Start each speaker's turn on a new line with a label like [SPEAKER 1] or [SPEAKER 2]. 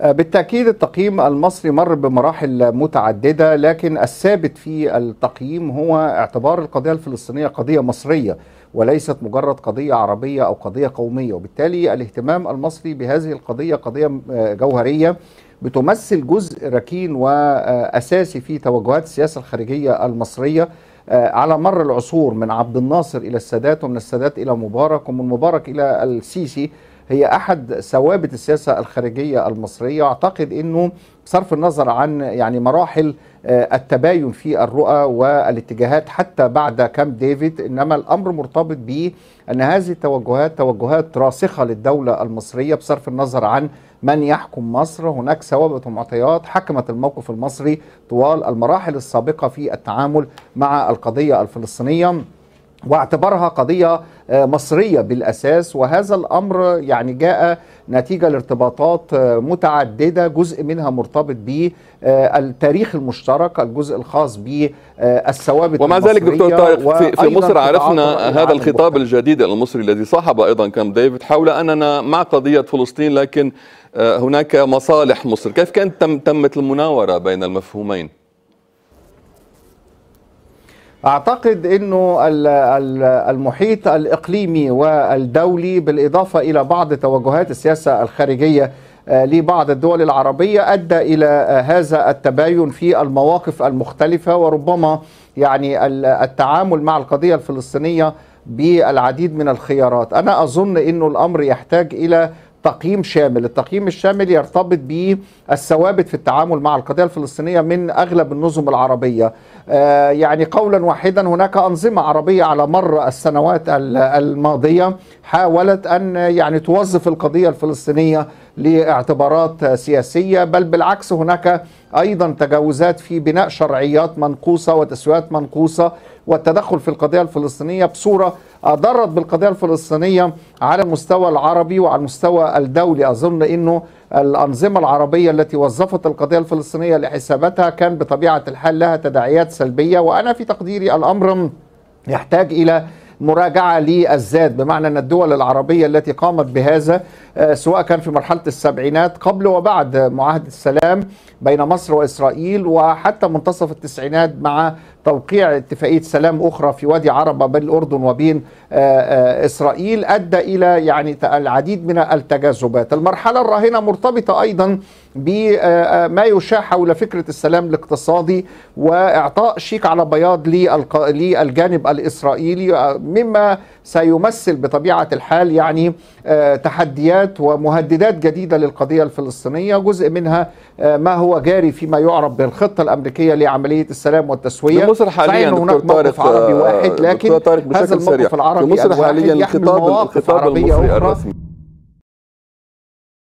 [SPEAKER 1] آه، بالتأكيد التقييم المصري مر بمراحل متعددة لكن الثابت في التقييم هو اعتبار القضية الفلسطينية قضية مصرية وليست مجرد قضية عربية أو قضية قومية وبالتالي الاهتمام المصري بهذه القضية قضية آه، جوهرية بتمثل جزء ركين وأساسي في توجهات السياسة الخارجية المصرية آه، على مر العصور من عبد الناصر إلى السادات ومن السادات إلى مبارك ومن مبارك إلى السيسي هي احد ثوابت السياسه الخارجيه المصريه اعتقد انه بصرف النظر عن يعني مراحل آه، التباين في الرؤى والاتجاهات حتى بعد كامب ديفيد انما الامر مرتبط ب ان هذه التوجهات توجهات راسخه للدوله المصريه بصرف النظر عن من يحكم مصر هناك ثوابت ومعطيات حكمت الموقف المصري طوال المراحل السابقه في التعامل مع القضيه الفلسطينيه واعتبرها قضية آه، مصرية بالأساس وهذا الأمر يعني جاء نتيجة لارتباطات آه، متعددة جزء منها مرتبط بالتاريخ آه، المشترك الجزء الخاص بالثوابت ومع ذلك دكتور طارق في, في مصر عرفنا هذا الخطاب الجديد المصري الذي صاحب أيضا كام ديفيد حول أننا مع قضية فلسطين لكن هناك مصالح مصر كيف كانت تم تمت المناورة بين المفهومين اعتقد انه المحيط الاقليمي والدولي بالاضافه الى بعض توجهات السياسه الخارجيه آه، لبعض الدول العربيه ادى الى آه، هذا التباين في المواقف المختلفه وربما يعني التعامل مع القضيه الفلسطينيه بالعديد من الخيارات انا اظن انه الامر يحتاج الى تقييم شامل التقييم الشامل يرتبط بالثوابت في التعامل مع القضية الفلسطينية من أغلب النظم العربية آه، يعني قولا واحدا هناك أنظمة عربية على مر السنوات الماضية حاولت أن يعني توظف القضية الفلسطينية لاعتبارات سياسية بل بالعكس هناك أيضا تجاوزات في بناء شرعيات منقوصة وتسويات منقوصة والتدخل في القضية الفلسطينية بصورة أضرت بالقضيه الفلسطينيه على المستوى العربي وعلى المستوى الدولي اظن انه الانظمه العربيه التي وظفت القضيه الفلسطينيه لحساباتها كان بطبيعه الحال لها تداعيات سلبيه وانا في تقديري الامر يحتاج الى مراجعة للذات بمعنى أن الدول العربية التي قامت بهذا آه، سواء كان في مرحلة السبعينات قبل وبعد معاهدة السلام بين مصر وإسرائيل وحتى منتصف التسعينات مع توقيع اتفاقية سلام أخرى في وادي عربة بين الأردن وبين آه، آه، إسرائيل أدى إلى يعني العديد من التجاذبات المرحلة الراهنة مرتبطة أيضا بما آه، آه، يشاع حول فكرة السلام الاقتصادي وإعطاء شيك على بياض للجانب الإسرائيلي آه، مما سيمثل بطبيعة الحال يعني تحديات ومهددات جديدة للقضية الفلسطينية جزء منها ما هو جاري فيما يعرف بالخطة الأمريكية لعملية السلام والتسوية في مصر حاليا هناك موقف عربي واحد لكن هذا الموقف العربي في مصر حاليا الخطاب الخطاب المصري الرسمي